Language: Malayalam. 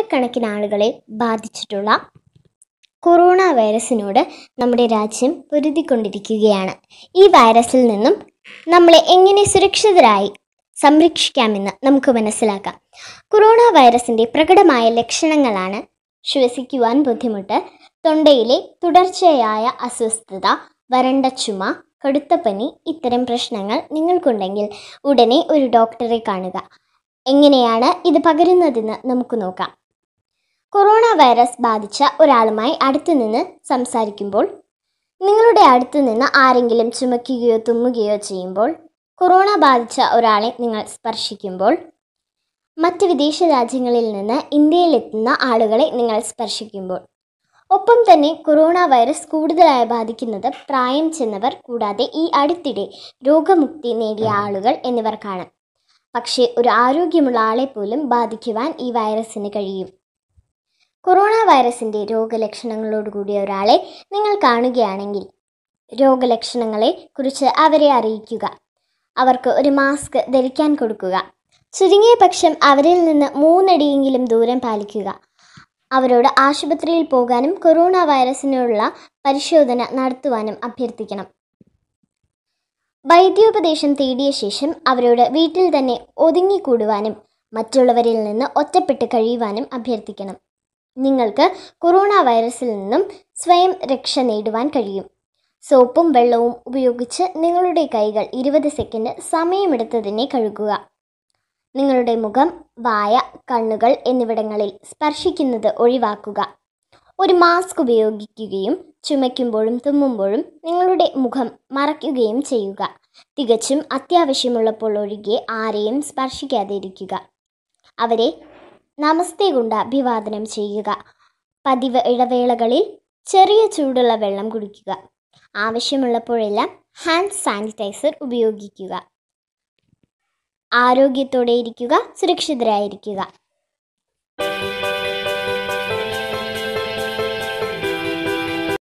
ആയിരക്കണക്കിന് ആളുകളെ ബാധിച്ചിട്ടുള്ള കൊറോണ വൈറസിനോട് നമ്മുടെ രാജ്യം പൊരുതിക്കൊണ്ടിരിക്കുകയാണ് ഈ വൈറസിൽ നിന്നും നമ്മളെ എങ്ങനെ സുരക്ഷിതരായി സംരക്ഷിക്കാമെന്ന് നമുക്ക് മനസ്സിലാക്കാം കൊറോണ വൈറസിൻ്റെ പ്രകടമായ ലക്ഷണങ്ങളാണ് ശ്വസിക്കുവാൻ ബുദ്ധിമുട്ട് തൊണ്ടയിലെ തുടർച്ചയായ അസ്വസ്ഥത വരണ്ട ചുമ കടുത്ത പനി ഇത്തരം പ്രശ്നങ്ങൾ നിങ്ങൾക്കുണ്ടെങ്കിൽ ഉടനെ ഒരു ഡോക്ടറെ കാണുക എങ്ങനെയാണ് ഇത് പകരുന്നതെന്ന് നമുക്ക് നോക്കാം വൈറസ് ബാധിച്ച ഒരാളുമായി അടുത്തു നിന്ന് സംസാരിക്കുമ്പോൾ നിങ്ങളുടെ അടുത്ത് നിന്ന് ആരെങ്കിലും ചുമക്കുകയോ തുമ്മുകയോ ചെയ്യുമ്പോൾ കൊറോണ ബാധിച്ച ഒരാളെ നിങ്ങൾ സ്പർശിക്കുമ്പോൾ മറ്റ് വിദേശ രാജ്യങ്ങളിൽ നിന്ന് ഇന്ത്യയിലെത്തുന്ന ആളുകളെ നിങ്ങൾ സ്പർശിക്കുമ്പോൾ ഒപ്പം തന്നെ കൊറോണ വൈറസ് കൂടുതലായി ബാധിക്കുന്നത് പ്രായം ചെന്നവർ കൂടാതെ ഈ അടുത്തിടെ രോഗമുക്തി നേടിയ ആളുകൾ എന്നിവർക്കാണ് പക്ഷേ ഒരു ആരോഗ്യമുള്ള ആളെ പോലും ബാധിക്കുവാൻ ഈ വൈറസിന് കഴിയും കൊറോണ വൈറസിൻ്റെ രോഗലക്ഷണങ്ങളോടുകൂടിയ ഒരാളെ നിങ്ങൾ കാണുകയാണെങ്കിൽ രോഗലക്ഷണങ്ങളെ കുറിച്ച് അവരെ അറിയിക്കുക അവർക്ക് ഒരു മാസ്ക് ധരിക്കാൻ കൊടുക്കുക ചുരുങ്ങിയ പക്ഷം അവരിൽ നിന്ന് മൂന്നടിയെങ്കിലും ദൂരം പാലിക്കുക അവരോട് ആശുപത്രിയിൽ പോകാനും കൊറോണ വൈറസിനുള്ള പരിശോധന നടത്തുവാനും അഭ്യർത്ഥിക്കണം വൈദ്യോപദേശം തേടിയ ശേഷം അവരോട് വീട്ടിൽ തന്നെ ഒതുങ്ങിക്കൂടുവാനും മറ്റുള്ളവരിൽ നിന്ന് ഒറ്റപ്പെട്ട് കഴിയുവാനും അഭ്യർത്ഥിക്കണം നിങ്ങൾക്ക് കൊറോണ വൈറസിൽ നിന്നും സ്വയം രക്ഷ നേടുവാൻ കഴിയും സോപ്പും വെള്ളവും ഉപയോഗിച്ച് നിങ്ങളുടെ കൈകൾ ഇരുപത് സെക്കൻഡ് സമയമെടുത്തതിനെ കഴുകുക നിങ്ങളുടെ മുഖം വായ കണ്ണുകൾ എന്നിവിടങ്ങളിൽ സ്പർശിക്കുന്നത് ഒഴിവാക്കുക ഒരു മാസ്ക് ഉപയോഗിക്കുകയും ചുമയ്ക്കുമ്പോഴും തുമ്മുമ്പോഴും നിങ്ങളുടെ മുഖം മറയ്ക്കുകയും ചെയ്യുക തികച്ചും അത്യാവശ്യമുള്ളപ്പോൾ ഒഴികെ ആരെയും സ്പർശിക്കാതിരിക്കുക അവരെ നമസ്തേ കൊണ്ട് അഭിവാദനം ചെയ്യുക പതിവ് ഇടവേളകളിൽ ചെറിയ ചൂടുള്ള വെള്ളം കുടിക്കുക ആവശ്യമുള്ളപ്പോഴെല്ലാം ഹാൻഡ് സാനിറ്റൈസർ ഉപയോഗിക്കുക ആരോഗ്യത്തോടെ ഇരിക്കുക സുരക്ഷിതരായിരിക്കുക